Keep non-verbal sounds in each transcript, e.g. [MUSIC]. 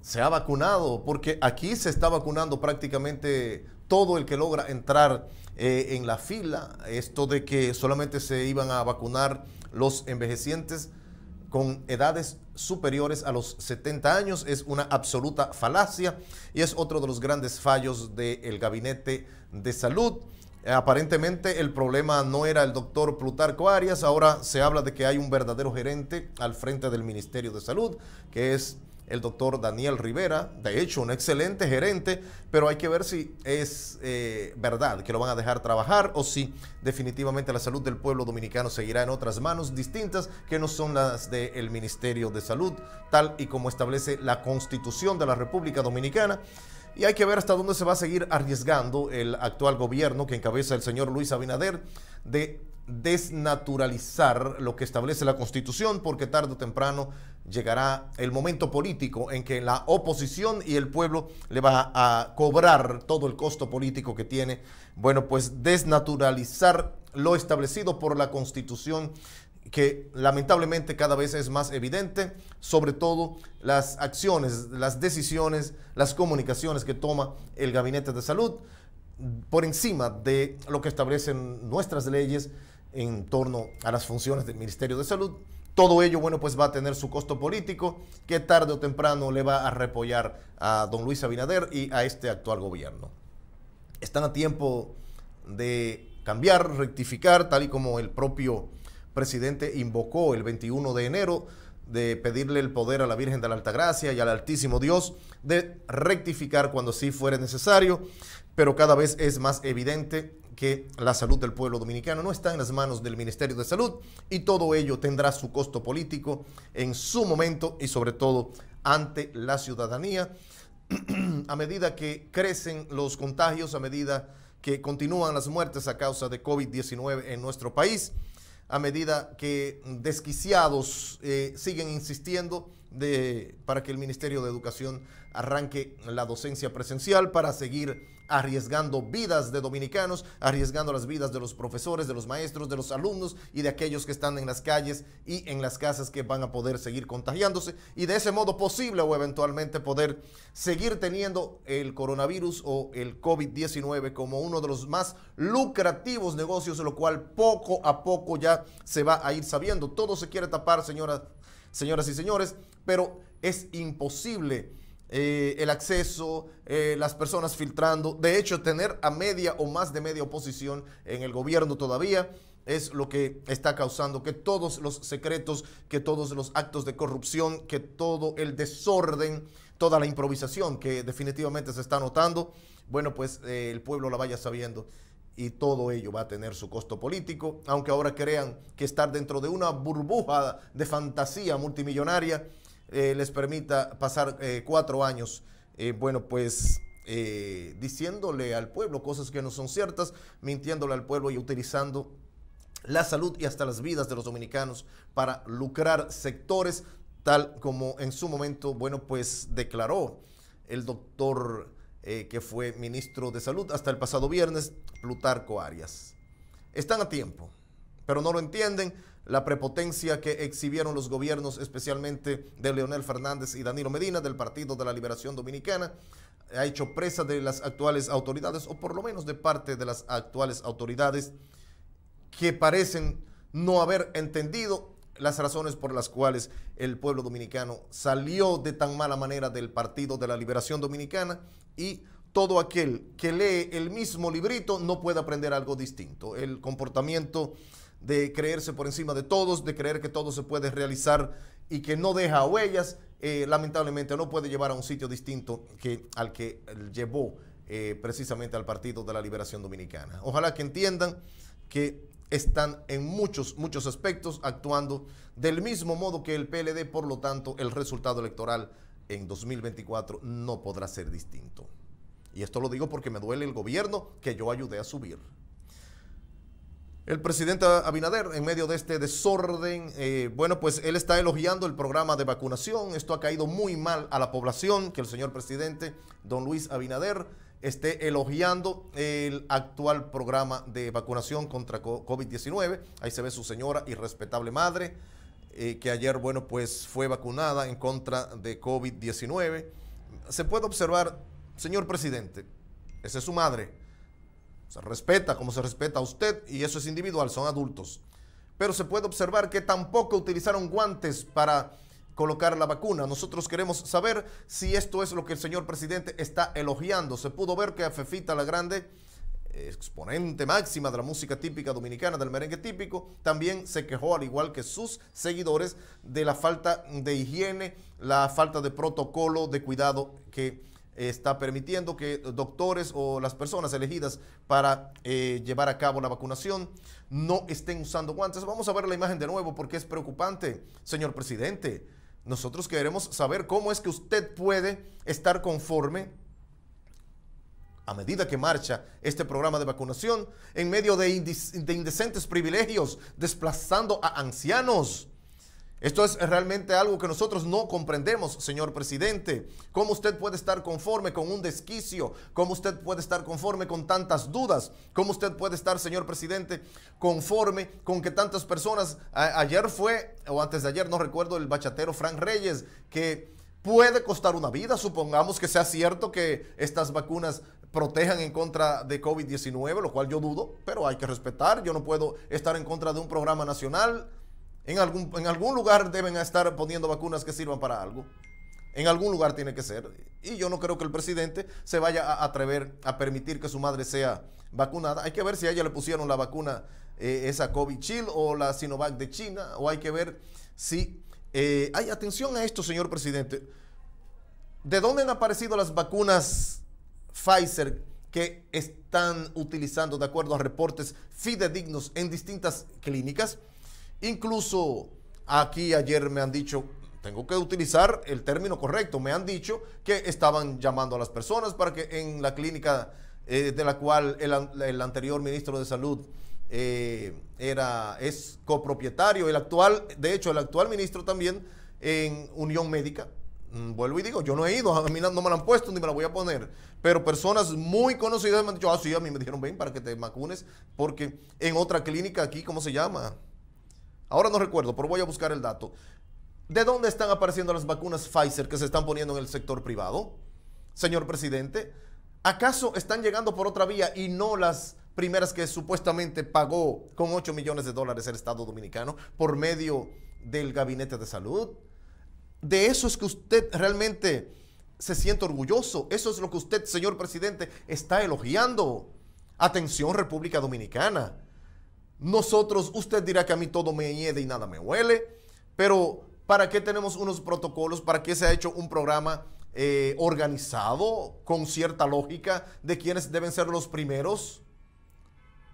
se ha vacunado, porque aquí se está vacunando prácticamente todo el que logra entrar eh, en la fila. Esto de que solamente se iban a vacunar los envejecientes con edades superiores a los 70 años es una absoluta falacia y es otro de los grandes fallos del gabinete de salud. Aparentemente el problema no era el doctor Plutarco Arias, ahora se habla de que hay un verdadero gerente al frente del Ministerio de Salud, que es el doctor Daniel Rivera, de hecho un excelente gerente, pero hay que ver si es eh, verdad que lo van a dejar trabajar o si definitivamente la salud del pueblo dominicano seguirá en otras manos distintas que no son las del Ministerio de Salud, tal y como establece la Constitución de la República Dominicana. Y hay que ver hasta dónde se va a seguir arriesgando el actual gobierno que encabeza el señor Luis Abinader de desnaturalizar lo que establece la Constitución, porque tarde o temprano llegará el momento político en que la oposición y el pueblo le va a cobrar todo el costo político que tiene, bueno, pues desnaturalizar lo establecido por la Constitución que lamentablemente cada vez es más evidente, sobre todo las acciones, las decisiones, las comunicaciones que toma el Gabinete de Salud por encima de lo que establecen nuestras leyes en torno a las funciones del Ministerio de Salud todo ello, bueno, pues va a tener su costo político que tarde o temprano le va a repollar a don Luis Abinader y a este actual gobierno. Están a tiempo de cambiar, rectificar, tal y como el propio presidente invocó el 21 de enero, de pedirle el poder a la Virgen de la Altagracia y al Altísimo Dios, de rectificar cuando sí fuere necesario, pero cada vez es más evidente que la salud del pueblo dominicano no está en las manos del Ministerio de Salud y todo ello tendrá su costo político en su momento y sobre todo ante la ciudadanía. [CLEARS THROAT] a medida que crecen los contagios, a medida que continúan las muertes a causa de COVID-19 en nuestro país, a medida que desquiciados eh, siguen insistiendo de, para que el Ministerio de Educación arranque la docencia presencial para seguir arriesgando vidas de dominicanos, arriesgando las vidas de los profesores, de los maestros, de los alumnos y de aquellos que están en las calles y en las casas que van a poder seguir contagiándose y de ese modo posible o eventualmente poder seguir teniendo el coronavirus o el COVID-19 como uno de los más lucrativos negocios, lo cual poco a poco ya se va a ir sabiendo. Todo se quiere tapar, señoras, señoras y señores, pero es imposible eh, el acceso, eh, las personas filtrando. De hecho, tener a media o más de media oposición en el gobierno todavía es lo que está causando que todos los secretos, que todos los actos de corrupción, que todo el desorden, toda la improvisación que definitivamente se está notando, bueno, pues eh, el pueblo la vaya sabiendo y todo ello va a tener su costo político, aunque ahora crean que estar dentro de una burbuja de fantasía multimillonaria eh, les permita pasar eh, cuatro años, eh, bueno, pues diciéndole al pueblo cosas que no son ciertas, mintiéndole al pueblo y utilizando la salud y hasta las vidas de los dominicanos para lucrar sectores, tal como en su momento, bueno, pues declaró el doctor que fue ministro de Salud hasta el pasado viernes, Plutarco Arias. Están a tiempo, pero no lo entienden la prepotencia que exhibieron los gobiernos, especialmente de Leonel Fernández y Danilo Medina, del Partido de la Liberación Dominicana, ha hecho presa de las actuales autoridades, o por lo menos de parte de las actuales autoridades, que parecen no haber entendido las razones por las cuales el pueblo dominicano salió de tan mala manera del Partido de la Liberación Dominicana y todo aquel que lee el mismo librito no puede aprender algo distinto. El comportamiento de creerse por encima de todos, de creer que todo se puede realizar y que no deja huellas, eh, lamentablemente no puede llevar a un sitio distinto que al que llevó eh, precisamente al Partido de la Liberación Dominicana. Ojalá que entiendan que están en muchos, muchos aspectos actuando del mismo modo que el PLD, por lo tanto, el resultado electoral en 2024 no podrá ser distinto. Y esto lo digo porque me duele el gobierno que yo ayudé a subir. El presidente Abinader, en medio de este desorden, eh, bueno, pues él está elogiando el programa de vacunación. Esto ha caído muy mal a la población, que el señor presidente, don Luis Abinader, esté elogiando el actual programa de vacunación contra COVID-19. Ahí se ve su señora y respetable madre, eh, que ayer, bueno, pues fue vacunada en contra de COVID-19. Se puede observar, señor presidente, esa es su madre se respeta como se respeta a usted y eso es individual, son adultos. Pero se puede observar que tampoco utilizaron guantes para colocar la vacuna. Nosotros queremos saber si esto es lo que el señor presidente está elogiando. Se pudo ver que a Fefita la Grande, exponente máxima de la música típica dominicana, del merengue típico, también se quejó, al igual que sus seguidores, de la falta de higiene, la falta de protocolo de cuidado que está permitiendo que doctores o las personas elegidas para eh, llevar a cabo la vacunación no estén usando guantes. Vamos a ver la imagen de nuevo porque es preocupante, señor presidente. Nosotros queremos saber cómo es que usted puede estar conforme a medida que marcha este programa de vacunación en medio de, indecentes privilegios, desplazando a ancianos esto es realmente algo que nosotros no comprendemos, señor presidente. ¿Cómo usted puede estar conforme con un desquicio? ¿Cómo usted puede estar conforme con tantas dudas? ¿Cómo usted puede estar, señor presidente, conforme con que tantas personas, ayer fue, o antes de ayer, no recuerdo, el bachatero Frank Reyes, que puede costar una vida, supongamos que sea cierto que estas vacunas protejan en contra de COVID-19, lo cual yo dudo, pero hay que respetar, yo no puedo estar en contra de un programa nacional en algún, en algún lugar deben estar poniendo vacunas que sirvan para algo. En algún lugar tiene que ser. Y yo no creo que el presidente se vaya a atrever a permitir que su madre sea vacunada. Hay que ver si a ella le pusieron la vacuna eh, esa COVID Chill o la Sinovac de China. O hay que ver si... Eh, hay atención a esto, señor presidente. ¿De dónde han aparecido las vacunas Pfizer que están utilizando, de acuerdo a reportes fidedignos en distintas clínicas? Incluso aquí ayer me han dicho, tengo que utilizar el término correcto, me han dicho que estaban llamando a las personas para que en la clínica eh, de la cual el, anterior ministro de Salud eh, era, es copropietario, el actual, de hecho el actual ministro también en Unión Médica, mm, vuelvo y digo, yo no he ido, a mí no me la han puesto ni me la voy a poner, pero personas muy conocidas me han dicho, ah, sí, a mí me dijeron, ven para que te vacunes, porque en otra clínica aquí, ¿cómo se llama? ahora no recuerdo, pero voy a buscar el dato. ¿De dónde están apareciendo las vacunas Pfizer que se están poniendo en el sector privado? Señor presidente, ¿acaso están llegando por otra vía y no las primeras que supuestamente pagó con 8 millones de dólares el Estado Dominicano por medio del Gabinete de Salud? De eso es que usted realmente se siente orgulloso. Eso es lo que usted, señor presidente, está elogiando. Atención, República Dominicana. Nosotros, usted dirá que a mí todo me hiede y nada me huele, pero ¿para qué tenemos unos protocolos? ¿Para qué se ha hecho un programa eh, organizado con cierta lógica de quiénes deben ser los primeros?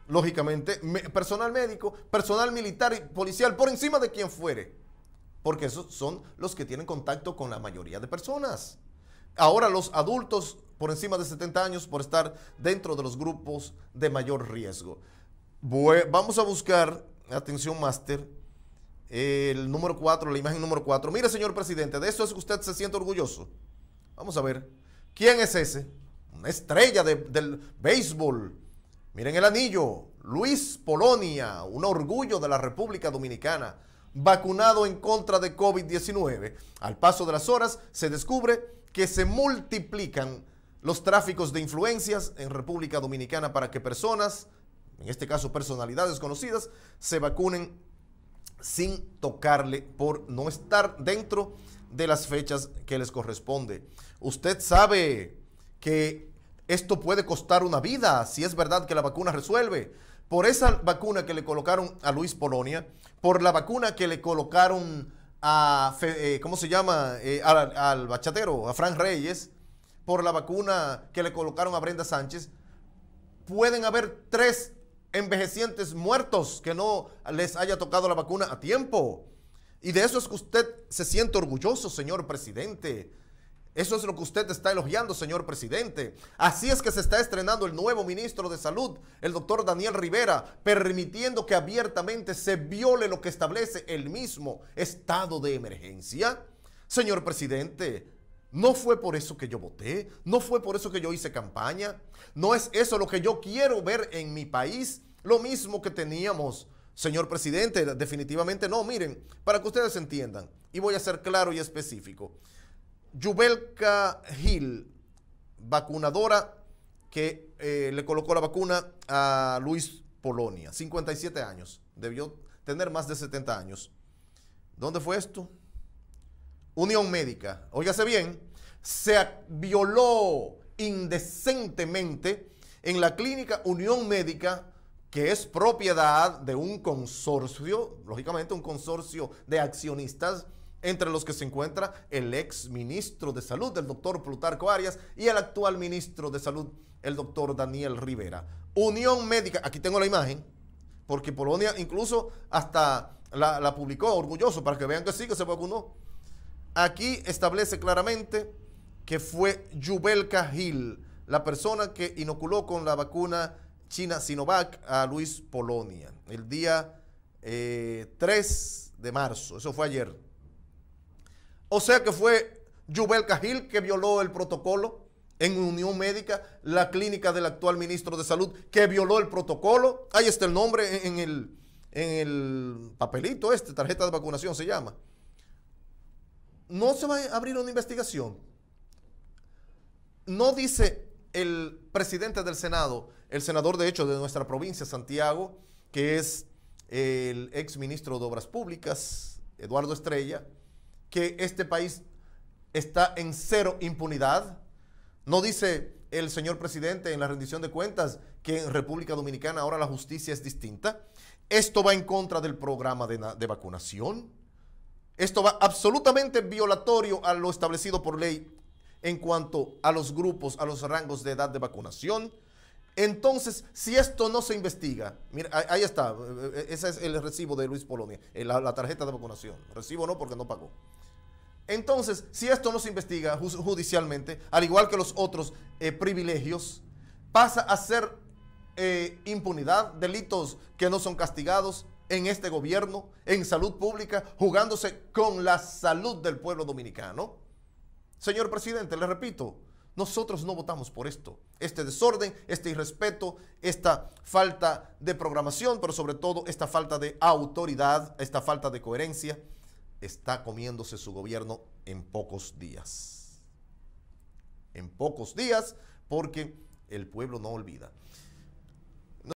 Lógicamente, personal médico, personal militar y policial, por encima de quien fuere, porque esos son los que tienen contacto con la mayoría de personas. Ahora los adultos por encima de 70 años por estar dentro de los grupos de mayor riesgo vamos a buscar, atención máster, el número 4, la imagen número 4. Mire, señor presidente, de eso es que usted se siente orgulloso. Vamos a ver, ¿quién es ese? Una estrella del béisbol. Miren el anillo, Luis Polonia, un orgullo de la República Dominicana, vacunado en contra de COVID-19. Al paso de las horas se descubre que se multiplican los tráficos de influencias en República Dominicana para que personas en este caso personalidades conocidas, se vacunen sin tocarle por no estar dentro de las fechas que les corresponde. Usted sabe que esto puede costar una vida si es verdad que la vacuna resuelve. Por esa vacuna que le colocaron a Luis Polonia, por la vacuna que le colocaron a, eh, ¿cómo se llama? Eh, al, bachatero, a Frank Reyes, por la vacuna que le colocaron a Brenda Sánchez, pueden haber tres envejecientes muertos que no les haya tocado la vacuna a tiempo. Y de eso es que usted se siente orgulloso, señor presidente. Eso es lo que usted está elogiando, señor presidente. Así es que se está estrenando el nuevo ministro de Salud, el doctor Daniel Rivera, permitiendo que abiertamente se viole lo que establece el mismo estado de emergencia. Señor presidente, no fue por eso que yo voté, no fue por eso que yo hice campaña, no es eso lo que yo quiero ver en mi país, lo mismo que teníamos, señor presidente, definitivamente no, miren, para que ustedes entiendan, y voy a ser claro y específico, Yubelka Gil, vacunadora que eh, le colocó la vacuna a Luis Polonia, 57 años, debió tener más de 70 años. ¿Dónde fue esto? Unión Médica, óigase bien, se violó indecentemente en la clínica Unión Médica, que es propiedad de un consorcio, lógicamente un consorcio de accionistas, entre los que se encuentra el ex ministro de Salud, el doctor Plutarco Arias, y el actual ministro de Salud, el doctor Daniel Rivera. Unión Médica, aquí tengo la imagen, porque Polonia incluso hasta la, publicó orgulloso para que vean que sí, que se vacunó. Aquí establece claramente que fue Yubel Gil, la persona que inoculó con la vacuna China Sinovac a Luis Polonia el día 3 eh, de marzo. Eso fue ayer. O sea que fue Yubel Gil que violó el protocolo en Unión Médica, la clínica del actual ministro de Salud que violó el protocolo. Ahí está el nombre en el, en el papelito este, tarjeta de vacunación se llama no se va a abrir una investigación. No dice el presidente del Senado, el senador de hecho de nuestra provincia, Santiago, que es el ex ministro de Obras Públicas, Eduardo Estrella, que este país está en cero impunidad. No dice el señor presidente en la rendición de cuentas que en República Dominicana ahora la justicia es distinta. Esto va en contra del programa de, de vacunación. Esto va absolutamente violatorio a lo establecido por ley en cuanto a los grupos, a los rangos de edad de vacunación. Entonces, si esto no se investiga, mira, ahí está, eh, eh, ese es el recibo de Luis Polonia, la, tarjeta de vacunación. Recibo no porque no pagó. Entonces, si esto no se investiga judicialmente, al igual que los otros eh, privilegios, pasa a ser impunidad, delitos que no son castigados, en este gobierno, en salud pública, jugándose con la salud del pueblo dominicano? Señor presidente, le repito, nosotros no votamos por esto. Este desorden, este irrespeto, esta falta de programación, pero sobre todo esta falta de autoridad, esta falta de coherencia, está comiéndose su gobierno en pocos días. En pocos días, porque el pueblo no olvida.